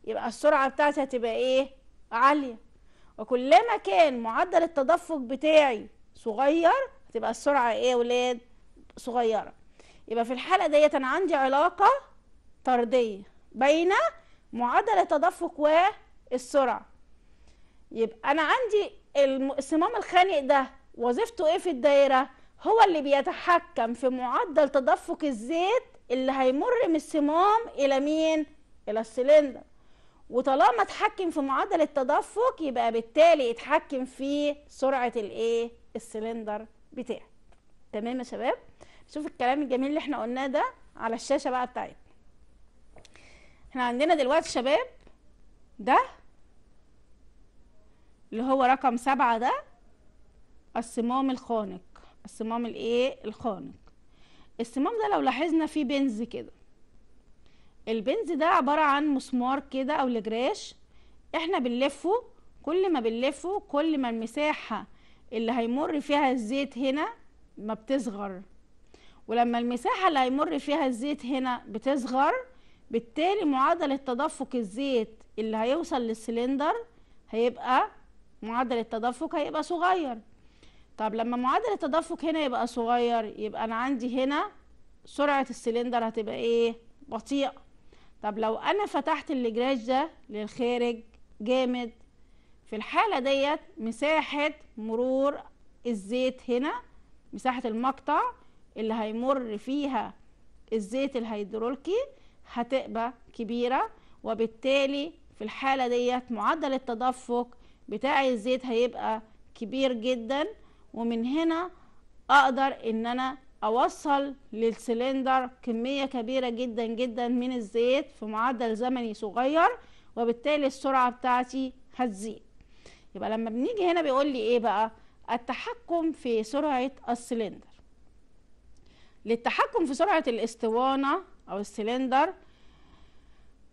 يبقى السرعه بتاعتي هتبقى ايه عاليه وكلما كان معدل التدفق بتاعي صغير هتبقى السرعه ايه يا ولاد صغيره يبقى في الحاله ديت انا عندي علاقه طرديه بين معدل التدفق والسرعه يبقى انا عندي الصمام الخانق ده وظيفته ايه في الدايره هو اللي بيتحكم في معدل تدفق الزيت اللي هيمر من الصمام الى مين الى السلندر وطالما اتحكم في معدل التدفق يبقى بالتالي اتحكم في سرعه الايه السلندر بتاعي تمام يا شباب شوف الكلام الجميل اللي احنا قلناه ده على الشاشه بقى بتاعتنا احنا عندنا دلوقتي شباب ده اللي هو رقم سبعة ده الصمام الخانق الصمام الايه الخانق الصمام ده لو لاحظنا فيه بنز كده البنز ده عباره عن مسمار كده او لجراش احنا بنلفه كل ما بنلفه كل ما المساحه اللي هيمر فيها الزيت هنا ما بتصغر ولما المساحه اللي هيمر فيها الزيت هنا بتصغر بالتالي معدل تدفق الزيت اللي هيوصل للسلندر هيبقى معدل التدفق هيبقى صغير طب لما معدل التدفق هنا يبقى صغير يبقى انا عندي هنا سرعه السلندر هتبقى ايه بطيئه طب لو انا فتحت اللجراج ده للخارج جامد في الحاله ديت مساحه مرور الزيت هنا مساحه المقطع اللي هيمر فيها الزيت الهيدروليكي هتبقى كبيره وبالتالي في الحاله ديت معدل التدفق بتاع الزيت هيبقى كبير جدا ومن هنا اقدر ان انا اوصل للسلندر كمية كبيرة جدا جدا من الزيت في معدل زمني صغير وبالتالي السرعة بتاعتي هتزيد يبقى لما بنيجي هنا بيقول لي ايه بقى التحكم في سرعة السلندر للتحكم في سرعة الاسطوانة او السلندر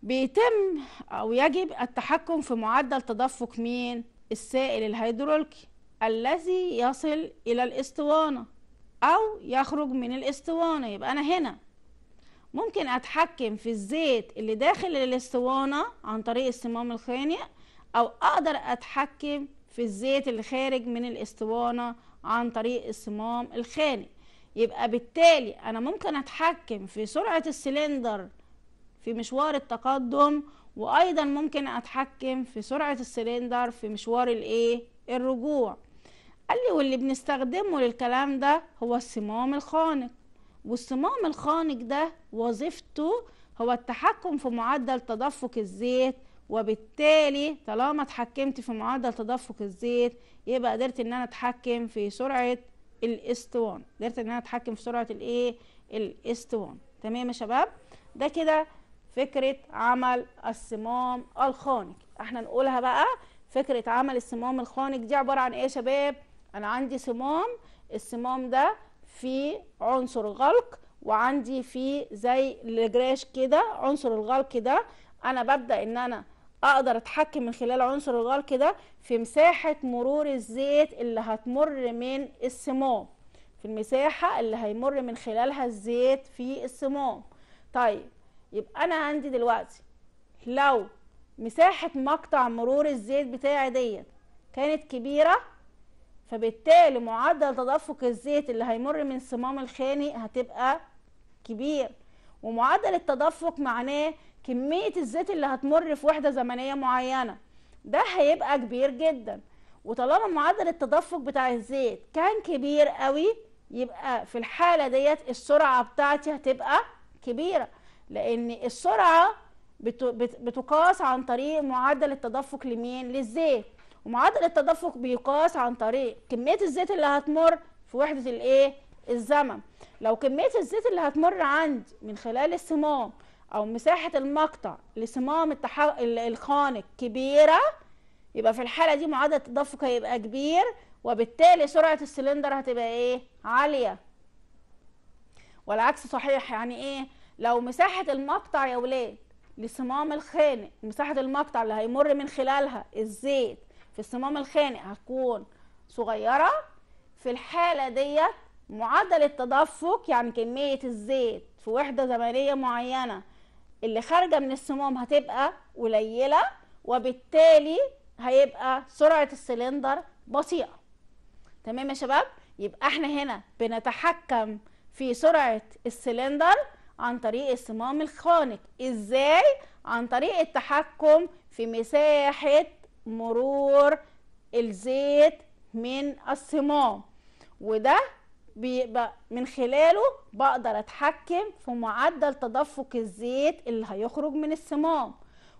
بيتم او يجب التحكم في معدل تدفق مين السائل الهيدروليكي الذي يصل إلى الاسطوانة أو يخرج من الاسطوانة يبقى أنا هنا ممكن أتحكم في الزيت اللي داخل الاسطوانة عن طريق الصمام الخانق أو أقدر أتحكم في الزيت اللي خارج من الاسطوانة عن طريق الصمام الخانق يبقى بالتالي أنا ممكن أتحكم في سرعة السلندر في مشوار التقدم وأيضا ممكن أتحكم في سرعة السلندر في مشوار الإيه الرجوع قال لي واللي بنستخدمه للكلام ده هو الصمام الخانق والصمام الخانق ده وظيفته هو التحكم في معدل تدفق الزيت وبالتالي طالما اتحكمت في معدل تدفق الزيت يبقى قدرت ان انا اتحكم في سرعه الاستوان قدرت ان انا اتحكم في سرعه الايه الاستوان تمام يا شباب ده كده فكره عمل الصمام الخانق احنا نقولها بقى فكره عمل الصمام الخانق دي عباره عن ايه يا شباب انا عندي صمام الصمام ده فيه عنصر غلق وعندي فيه زي الجراش كده عنصر الغلق ده انا ببدا ان انا اقدر اتحكم من خلال عنصر الغلق ده في مساحه مرور الزيت اللي هتمر من الصمام في المساحه اللي هيمر من خلالها الزيت في الصمام طيب يبقى انا عندي دلوقتي لو مساحه مقطع مرور الزيت بتاعي ديت كانت كبيره فبالتالي معدل تدفق الزيت اللي هيمر من صمام الخانق هتبقى كبير ومعدل التدفق معناه كمية الزيت اللي هتمر في وحدة زمنية معينة ده هيبقى كبير جدا وطالما معدل التدفق بتاع الزيت كان كبير قوي يبقى في الحالة ديت السرعة بتاعتي هتبقى كبيرة لأن السرعة بتقاس عن طريق معدل التدفق لمين للزيت ومعدل التدفق بيقاس عن طريق كميه الزيت اللي هتمر في وحده الايه الزمن لو كميه الزيت اللي هتمر عندي من خلال الصمام او مساحه المقطع لصمام التح... الخانق كبيره يبقى في الحاله دي معدل التدفق هيبقى كبير وبالتالي سرعه السلندر هتبقى ايه عاليه والعكس صحيح يعني ايه لو مساحه المقطع يا ولاد لصمام الخانق مساحه المقطع اللي هيمر من خلالها الزيت في الصمام الخانق هتكون صغيرة في الحالة ديت معدل التدفق يعني كمية الزيت في وحدة زمنية معينة اللي خارجة من الصمام هتبقى قليلة وبالتالي هيبقى سرعة السلندر بسيطة تمام يا شباب يبقى احنا هنا بنتحكم في سرعة السلندر عن طريق الصمام الخانق ازاي عن طريق التحكم في مساحة مرور الزيت من الصمام وده بيبقى من خلاله بقدر اتحكم في معدل تدفق الزيت اللي هيخرج من الصمام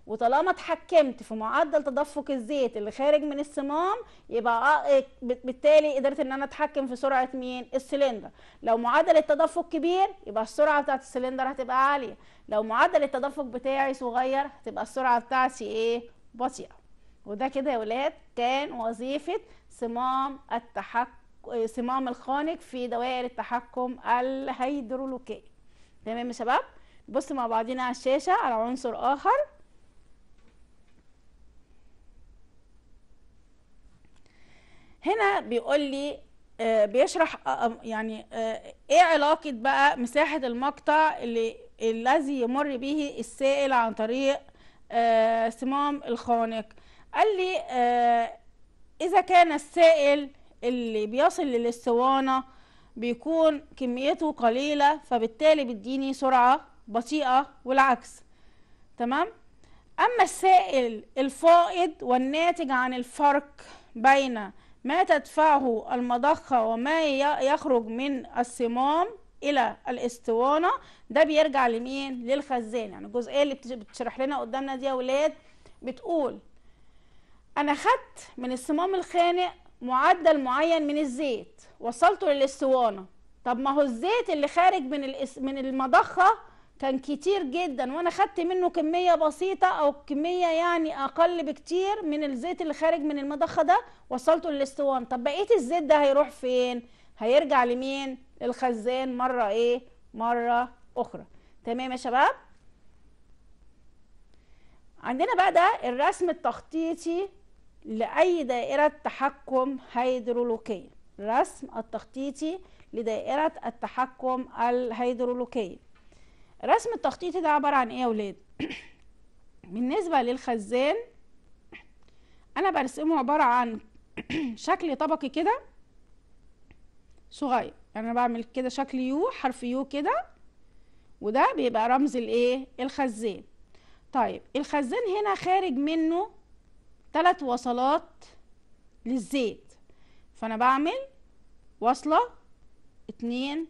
وطالما اتحكمت في معدل تدفق الزيت اللي خارج من الصمام يبقى بالتالي قدرت ان انا اتحكم في سرعه مين السلندر لو معدل التدفق كبير يبقى السرعه بتاعه السلندر هتبقى عاليه لو معدل التدفق بتاعي صغير هتبقى السرعه بتاعتي ايه بطيئه وده كده يا ولاد كان وظيفة صمام التحكم صمام الخانق في دوائر التحكم الهيدروليكي تمام يا شباب بص مع بعضينا على الشاشة على عنصر آخر هنا بيقول لي آه، بيشرح آه، آه، يعني ايه علاقة بقى مساحة المقطع اللي الذي يمر به السائل عن طريق صمام الخانق قال لي آه اذا كان السائل اللي بيصل للاسطوانه بيكون كميته قليله فبالتالي بيديني سرعه بطيئه والعكس تمام اما السائل الفائض والناتج عن الفرق بين ما تدفعه المضخه وما يخرج من الصمام الى الاسطوانه ده بيرجع لمين للخزان يعني الجزئيه اللي بتشرح لنا قدامنا دي يا اولاد بتقول أنا خدت من الصمام الخانق معدل معين من الزيت وصلته للاسطوانة طب ما هو الزيت اللي خارج من من المضخة كان كتير جدا وأنا خدت منه كمية بسيطة أو كمية يعني أقل بكتير من الزيت اللي خارج من المضخة ده وصلته للاسطوانة طب بقية الزيت ده هيروح فين؟ هيرجع لمين؟ للخزان مرة إيه؟ مرة أخرى تمام يا شباب؟ عندنا بقى ده الرسم التخطيطي لأي دائرة تحكم هيدرولوكية رسم التخطيطي لدائرة التحكم الهيدرولوكية الرسم التخطيطي ده عبارة عن ايه يا ولاد بالنسبة للخزان انا برسمه عبارة عن شكل طبقي كده صغير يعني انا بعمل كده شكل يو حرف يو كده وده بيبقى رمز الايه الخزان طيب الخزان هنا خارج منه ثلاث وصلات للزيت فانا بعمل وصلة اتنين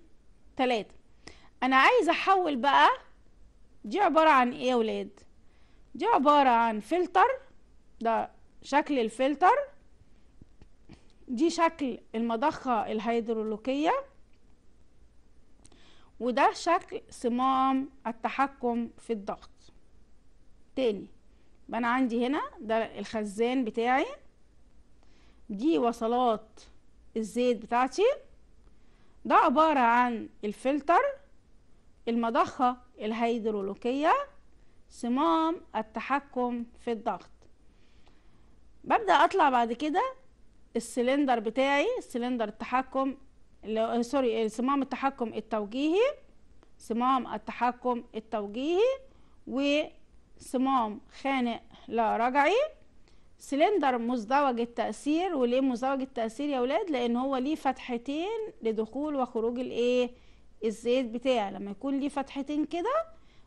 تلاتة انا عايزة احول بقى دي عبارة عن ايه يا ولاد دي عبارة عن فلتر ده شكل الفلتر دي شكل المضخة الهيدروليكيه وده شكل صمام التحكم في الضغط تاني يبقى انا عندي هنا ده الخزان بتاعي دي وصلات الزيت بتاعتي ده عبارة عن الفلتر المضخة الهيدرولوكية صمام التحكم في الضغط ببدأ أطلع بعد كده السلندر بتاعي سلندر التحكم اللي آه، سوري صمام التحكم التوجيهي صمام التحكم التوجيهي صمام خانق لا رجعي سلندر مزدوج التأثير وليه مزدوج التأثير يا ولاد لأن هو ليه فتحتين لدخول وخروج الايه الزيت بتاعي لما يكون ليه فتحتين كده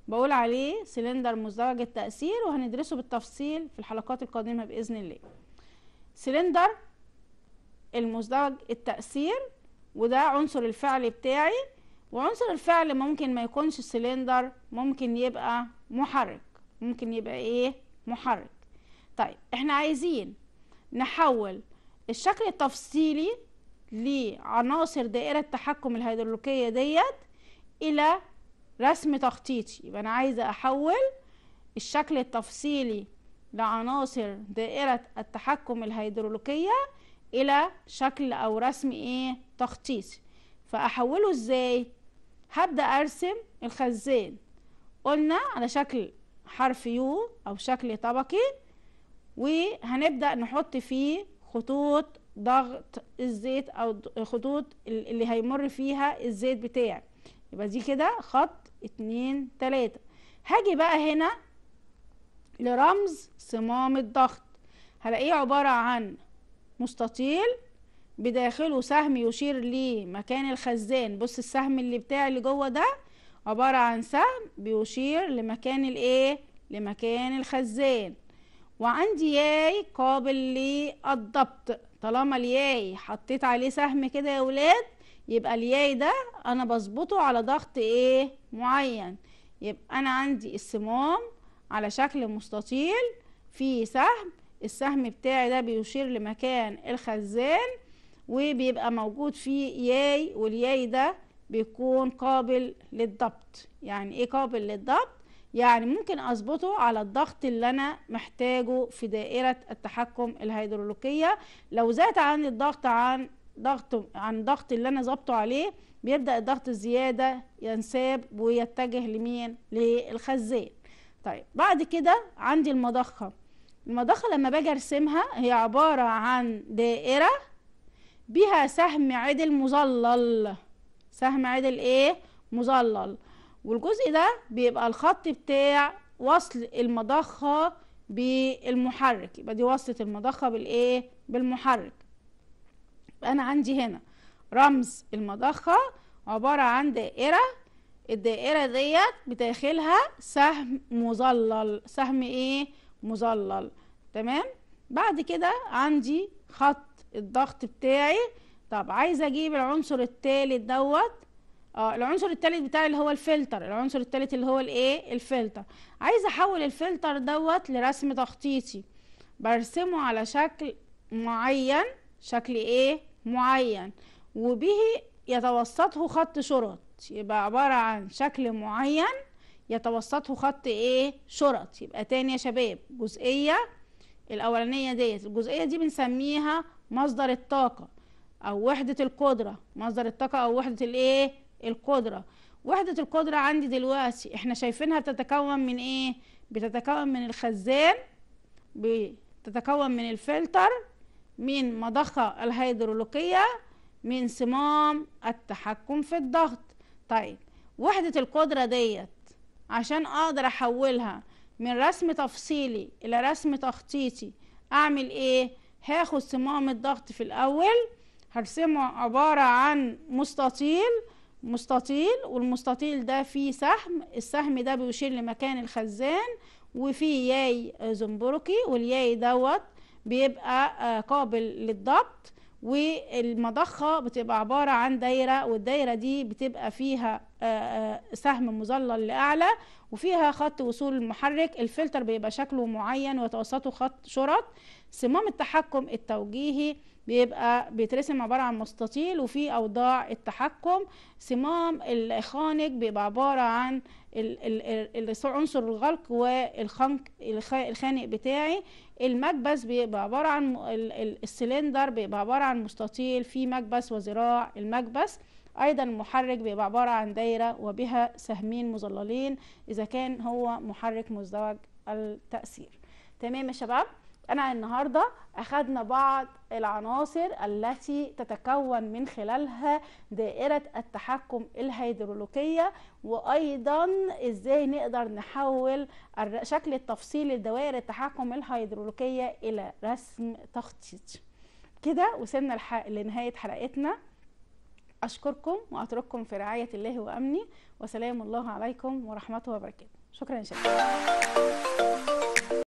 بقول عليه سلندر مزدوج التأثير وهندرسه بالتفصيل في الحلقات القادمة بإذن الله سلندر المزدوج التأثير وده عنصر الفعل بتاعي وعنصر الفعل ممكن ما يكونش سلندر ممكن يبقى محرك ممكن يبقى ايه محرك طيب احنا عايزين نحول الشكل التفصيلي لعناصر دائرة التحكم الهيدروليكية ديت إلى رسم تخطيطي يبقى أنا عايزة أحول الشكل التفصيلي لعناصر دائرة التحكم الهيدروليكية إلى شكل أو رسم إيه تخطيطي فأحوله إزاي هبدأ أرسم الخزان قلنا على شكل حرف يو أو شكل طبقي وهنبدأ نحط فيه خطوط ضغط الزيت أو خطوط اللي هيمر فيها الزيت بتاعي يبقى دي كده خط اتنين تلاتة هاجي بقى هنا لرمز صمام الضغط هلاقيه عبارة عن مستطيل بداخله سهم يشير لمكان الخزان بص السهم اللي بتاعي اللي جوه ده عبارة عن سهم بيشير لمكان الايه لمكان الخزان وعندي ياي قابل للضبط طالما الياي حطيت عليه سهم كده يا ولاد يبقى الياي ده انا بظبطه على ضغط ايه معين يبقى انا عندي السمام على شكل مستطيل فيه سهم السهم بتاعي ده بيشير لمكان الخزان وبيبقى موجود فيه ياي والياي ده بيكون قابل للضبط يعني ايه قابل للضبط يعني ممكن اظبطه على الضغط اللي انا محتاجه في دائرة التحكم الهيدروليكية لو زاد عن الضغط عن ضغط عن الضغط اللي انا ظبطه عليه بيبدأ الضغط الزيادة ينساب ويتجه لمين للخزان طيب بعد كده عندي المضخة المضخة لما باجي ارسمها هي عبارة عن دائرة بها سهم عدل مظلل سهم عدل ايه مظلل والجزء ده بيبقى الخط بتاع وصل المضخه بالمحرك يبقى دي وصله المضخه بالايه بالمحرك يبقى انا عندي هنا رمز المضخه عباره عن دائره الدائرة ديت بداخلها سهم مظلل سهم ايه مظلل تمام بعد كده عندي خط الضغط بتاعي طب عايزه اجيب العنصر الثالث دوت اه العنصر الثالث بتاعي اللي هو الفلتر العنصر الثالث اللي هو الايه الفلتر عايزه احول الفلتر دوت لرسم تخطيطي برسمه على شكل معين شكل ايه معين وبه يتوسطه خط شرط يبقى عباره عن شكل معين يتوسطه خط ايه شرط يبقى تاني يا شباب جزئيه الاولانيه ديت الجزئيه دي بنسميها مصدر الطاقه او وحده القدره مصدر الطاقه او وحده الايه القدره وحده القدره عندي دلوقتي احنا شايفينها بتتكون من ايه بتتكون من الخزان بتتكون من الفلتر من مضخه الهيدروليكيه من صمام التحكم في الضغط طيب وحده القدره ديت عشان اقدر احولها من رسم تفصيلي الى رسم تخطيطي اعمل ايه هاخد صمام الضغط في الاول هرسمه عبارة عن مستطيل مستطيل والمستطيل ده فيه سهم السهم ده بيشير لمكان الخزان وفيه ياي زنبركي والياي دوت بيبقى آه، قابل للضبط والمضخة بتبقى عبارة عن دايرة والدايرة دي بتبقى فيها آه، آه، سهم مظلل لأعلى وفيها خط وصول المحرك الفلتر بيبقى شكله معين وتوسطه خط شرط صمام التحكم التوجيهي بيبقى بيترسم عبارة عن مستطيل وفي أوضاع التحكم صمام الخانق بيبقى عبارة عن عنصر الغلق والخنق الخانق بتاعي المكبس بيبقى عبارة عن السلندر بيبقى عبارة عن مستطيل في مكبس وذراع المكبس ايضا المحرك بيبقى عباره عن دايره وبها سهمين مظللين اذا كان هو محرك مزدوج التاثير تمام يا شباب أنا النهاردة أخذنا بعض العناصر التي تتكون من خلالها دائرة التحكم الهيدرولوجية وأيضا إزاي نقدر نحول شكل التفصيل لدوائر التحكم الهيدرولوجية إلى رسم تخطيط كده وصلنا لنهاية حلقتنا أشكركم وأترككم في رعاية الله وأمني وسلام الله عليكم ورحمته وبركاته شكرا جزيلا